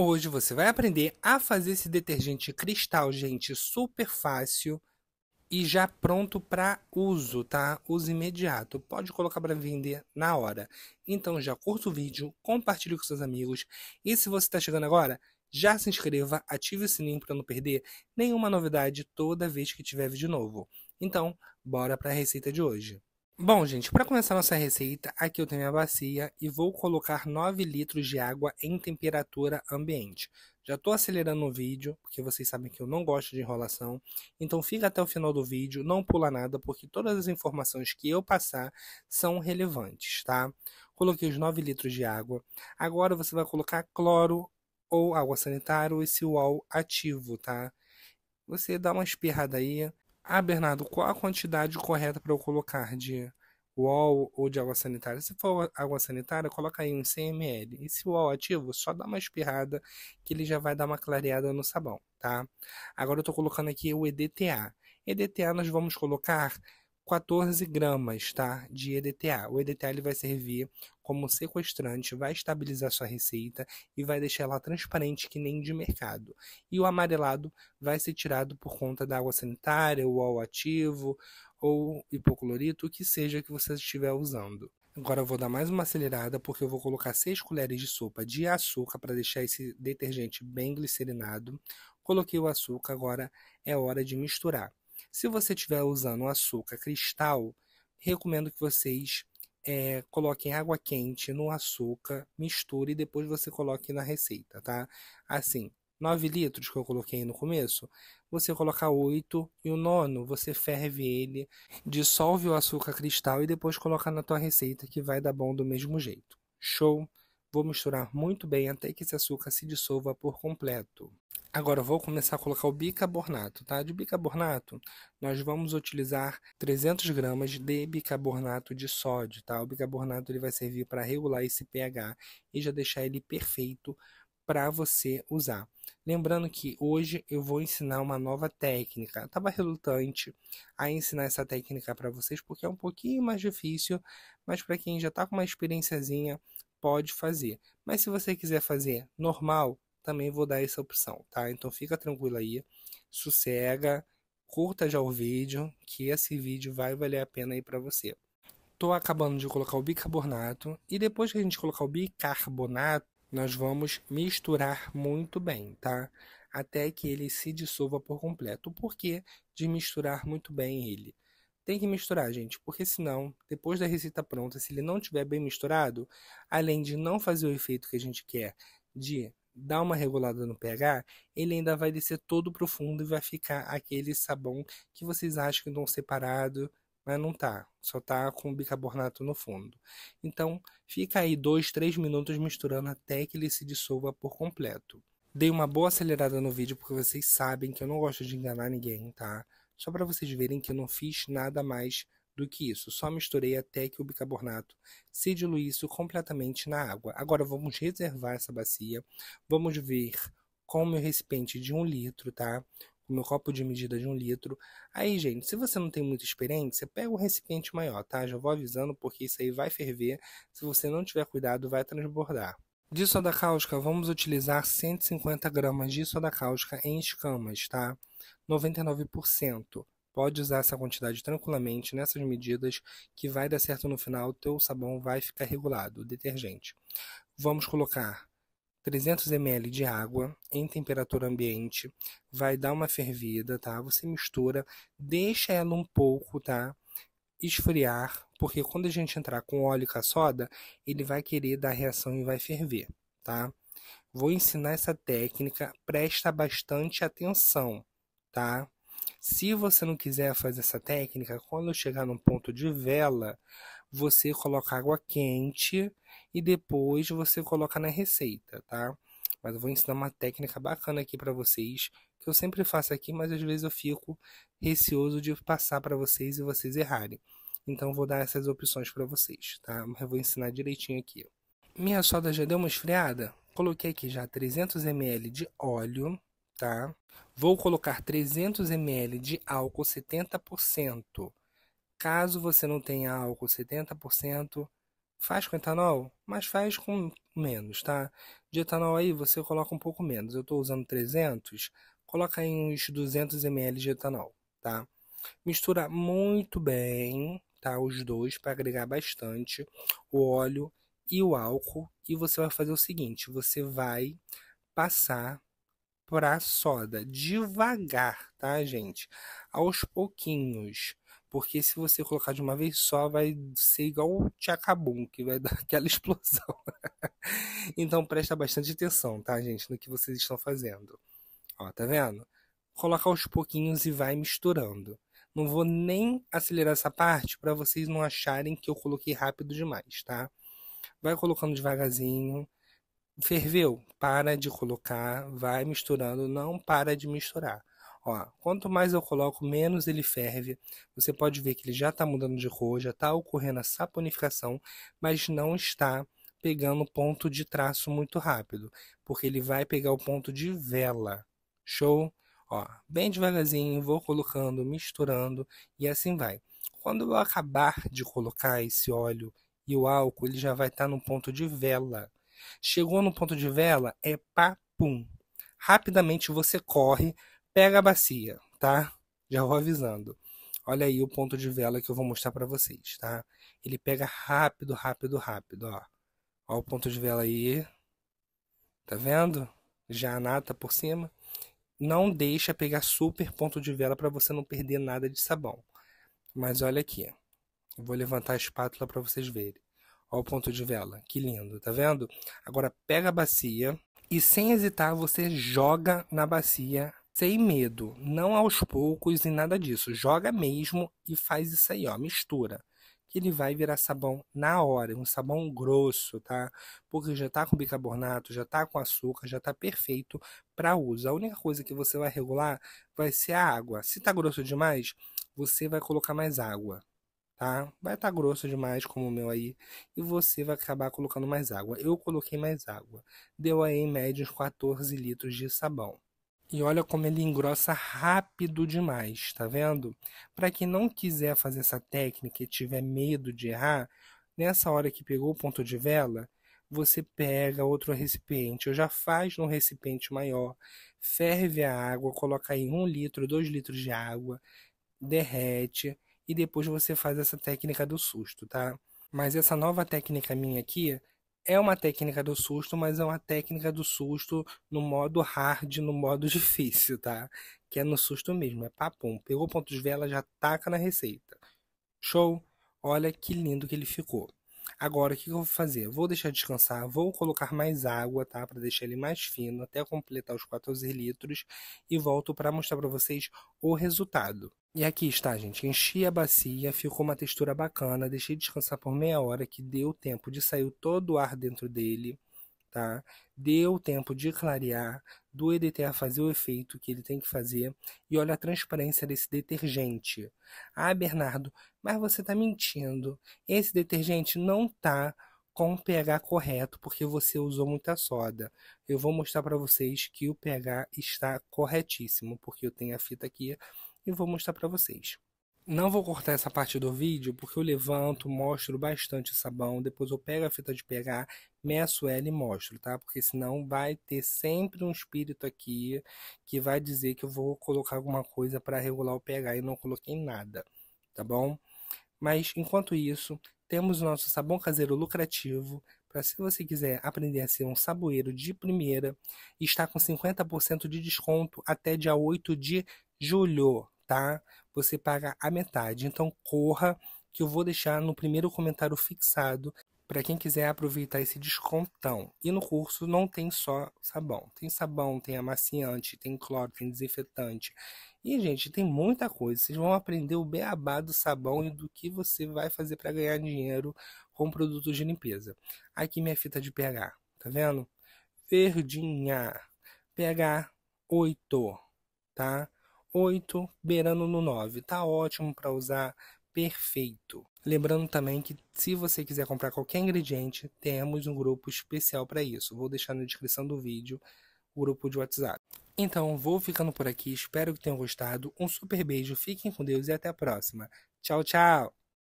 Hoje você vai aprender a fazer esse detergente cristal, gente, super fácil e já pronto para uso, tá? Uso imediato. Pode colocar para vender na hora. Então já curta o vídeo, compartilhe com seus amigos e se você está chegando agora, já se inscreva, ative o sininho para não perder nenhuma novidade toda vez que tiver vídeo novo. Então, bora para a receita de hoje. Bom, gente, para começar nossa receita, aqui eu tenho minha bacia e vou colocar 9 litros de água em temperatura ambiente. Já estou acelerando o vídeo, porque vocês sabem que eu não gosto de enrolação. Então fica até o final do vídeo, não pula nada, porque todas as informações que eu passar são relevantes, tá? Coloquei os 9 litros de água. Agora você vai colocar cloro ou água sanitária ou esse UOL ativo, tá? Você dá uma espirrada aí, ah, Bernardo, qual a quantidade correta para eu colocar de UOL ou de água sanitária? Se for água sanitária, coloca aí uns 100 ml. E se o UOL é ativo, só dá uma espirrada que ele já vai dar uma clareada no sabão, tá? Agora eu estou colocando aqui o EDTA. EDTA nós vamos colocar 14 gramas tá, de EDTA. O EDTA ele vai servir como sequestrante, vai estabilizar sua receita e vai deixar ela transparente que nem de mercado. E o amarelado vai ser tirado por conta da água sanitária, o ao ativo, ou hipoclorito, o que seja que você estiver usando. Agora eu vou dar mais uma acelerada porque eu vou colocar 6 colheres de sopa de açúcar para deixar esse detergente bem glicerinado. Coloquei o açúcar, agora é hora de misturar. Se você estiver usando açúcar cristal, recomendo que vocês é, coloquem água quente no açúcar, misture e depois você coloque na receita, tá? Assim, 9 litros que eu coloquei no começo, você coloca 8 e o nono você ferve ele, dissolve o açúcar cristal e depois coloca na tua receita que vai dar bom do mesmo jeito. Show? Vou misturar muito bem até que esse açúcar se dissolva por completo. Agora vou começar a colocar o bicarbonato, tá? De bicarbonato, nós vamos utilizar 300 gramas de bicarbonato de sódio, tá? O bicarbonato ele vai servir para regular esse pH e já deixar ele perfeito para você usar. Lembrando que hoje eu vou ensinar uma nova técnica. Estava relutante a ensinar essa técnica para vocês porque é um pouquinho mais difícil, mas para quem já está com uma experiênciazinha, pode fazer. Mas se você quiser fazer normal, também vou dar essa opção, tá? Então fica tranquilo aí, sossega, curta já o vídeo, que esse vídeo vai valer a pena aí para você. Tô acabando de colocar o bicarbonato e depois que a gente colocar o bicarbonato, nós vamos misturar muito bem, tá? Até que ele se dissolva por completo. O porquê de misturar muito bem ele? Tem que misturar, gente, porque senão, depois da receita pronta, se ele não tiver bem misturado, além de não fazer o efeito que a gente quer de dar uma regulada no pH, ele ainda vai descer todo pro fundo e vai ficar aquele sabão que vocês acham que estão separado, mas não tá, só tá com bicarbonato no fundo. Então, fica aí dois, três minutos misturando até que ele se dissolva por completo. Dei uma boa acelerada no vídeo porque vocês sabem que eu não gosto de enganar ninguém, tá? Só para vocês verem que eu não fiz nada mais do que isso, só misturei até que o bicarbonato se diluísse completamente na água. Agora vamos reservar essa bacia, vamos ver com o meu recipiente de um litro, tá? O meu copo de medida de um litro. Aí, gente, se você não tem muita experiência, pega um recipiente maior, tá? Já vou avisando, porque isso aí vai ferver. Se você não tiver cuidado, vai transbordar. De soda cáustica, vamos utilizar 150 gramas de soda cáustica em escamas, tá? 99%. Pode usar essa quantidade tranquilamente nessas medidas que vai dar certo no final, teu sabão vai ficar regulado, detergente. Vamos colocar 300 ml de água em temperatura ambiente, vai dar uma fervida, tá? Você mistura, deixa ela um pouco, tá? Esfriar porque quando a gente entrar com óleo e com a soda, ele vai querer dar reação e vai ferver, tá? Vou ensinar essa técnica, presta bastante atenção, tá? Se você não quiser fazer essa técnica, quando chegar no ponto de vela, você coloca água quente e depois você coloca na receita, tá? Mas eu vou ensinar uma técnica bacana aqui para vocês, que eu sempre faço aqui, mas às vezes eu fico receoso de passar para vocês e vocês errarem. Então vou dar essas opções para vocês, tá? Eu vou ensinar direitinho aqui. Minha soda já deu uma esfriada? Coloquei aqui já 300 ml de óleo, tá? Vou colocar 300 ml de álcool 70%. Caso você não tenha álcool 70%, Faz com etanol, mas faz com menos, tá? De etanol aí você coloca um pouco menos. Eu estou usando 300, coloca aí uns 200 ml de etanol, tá? Mistura muito bem, tá? Os dois para agregar bastante o óleo e o álcool. E você vai fazer o seguinte: você vai passar para soda devagar, tá, gente? Aos pouquinhos. Porque se você colocar de uma vez só, vai ser igual o tchacabum, que vai dar aquela explosão. então presta bastante atenção, tá, gente, no que vocês estão fazendo. Ó, tá vendo? Coloca aos pouquinhos e vai misturando. Não vou nem acelerar essa parte para vocês não acharem que eu coloquei rápido demais, tá? Vai colocando devagarzinho. Ferveu, para de colocar, vai misturando, não para de misturar. Ó, quanto mais eu coloco, menos ele ferve. Você pode ver que ele já está mudando de cor, já está ocorrendo a saponificação, mas não está pegando ponto de traço muito rápido, porque ele vai pegar o ponto de vela. Show? Ó, bem devagarzinho, vou colocando, misturando e assim vai. Quando eu acabar de colocar esse óleo e o álcool, ele já vai estar tá no ponto de vela. Chegou no ponto de vela, é papum. Rapidamente você corre, pega a bacia, tá? Já vou avisando. Olha aí o ponto de vela que eu vou mostrar para vocês, tá? Ele pega rápido, rápido, rápido, ó. Ó o ponto de vela aí. Tá vendo? Já a nata por cima. Não deixa pegar super ponto de vela para você não perder nada de sabão. Mas olha aqui. vou levantar a espátula para vocês verem. Olha o ponto de vela. Que lindo, tá vendo? Agora pega a bacia e sem hesitar você joga na bacia sem medo, não aos poucos e nada disso. Joga mesmo e faz isso aí, ó, mistura que ele vai virar sabão na hora, um sabão grosso, tá? Porque já tá com bicarbonato, já tá com açúcar, já tá perfeito para uso. A única coisa que você vai regular vai ser a água. Se tá grosso demais, você vai colocar mais água, tá? Vai estar tá grosso demais, como o meu aí, e você vai acabar colocando mais água. Eu coloquei mais água. Deu aí em média uns 14 litros de sabão. E olha como ele engrossa rápido demais, tá vendo? Para quem não quiser fazer essa técnica e tiver medo de errar, nessa hora que pegou o ponto de vela, você pega outro recipiente, ou já faz num recipiente maior, ferve a água, coloca aí um litro, dois litros de água, derrete e depois você faz essa técnica do susto, tá? Mas essa nova técnica minha aqui é uma técnica do susto, mas é uma técnica do susto no modo hard, no modo difícil, tá? Que é no susto mesmo, é papum. Pegou pontos de vela, já taca na receita. Show? Olha que lindo que ele ficou. Agora, o que eu vou fazer? vou deixar descansar, vou colocar mais água, tá? Para deixar ele mais fino, até completar os 14 litros. E volto para mostrar para vocês o resultado. E aqui está, gente. Enchi a bacia, ficou uma textura bacana. Deixei descansar por meia hora, que deu tempo de sair todo o ar dentro dele tá? Dê o tempo de clarear, do EDTA fazer o efeito que ele tem que fazer e olha a transparência desse detergente. Ah, Bernardo, mas você está mentindo. Esse detergente não está com o pH correto porque você usou muita soda. Eu vou mostrar para vocês que o pH está corretíssimo, porque eu tenho a fita aqui e vou mostrar para vocês. Não vou cortar essa parte do vídeo porque eu levanto, mostro bastante sabão, depois eu pego a fita de pH, meço ela e mostro, tá? Porque senão vai ter sempre um espírito aqui que vai dizer que eu vou colocar alguma coisa para regular o pH e não coloquei nada, tá bom? Mas enquanto isso, temos o nosso sabão caseiro lucrativo, para se você quiser aprender a ser um saboeiro de primeira, está com 50% de desconto até dia 8 de julho tá? Você paga a metade. Então corra que eu vou deixar no primeiro comentário fixado para quem quiser aproveitar esse descontão. E no curso não tem só sabão. Tem sabão, tem amaciante, tem cloro, tem desinfetante. E, gente, tem muita coisa. Vocês vão aprender o beabá do sabão e do que você vai fazer para ganhar dinheiro com produtos de limpeza. Aqui minha fita de pH, tá vendo? Verdinha. pH 8, tá? 8 beirando no 9. Tá ótimo para usar, perfeito. Lembrando também que se você quiser comprar qualquer ingrediente, temos um grupo especial para isso. Vou deixar na descrição do vídeo o grupo de WhatsApp. Então, vou ficando por aqui. Espero que tenham gostado. Um super beijo, fiquem com Deus e até a próxima. Tchau, tchau!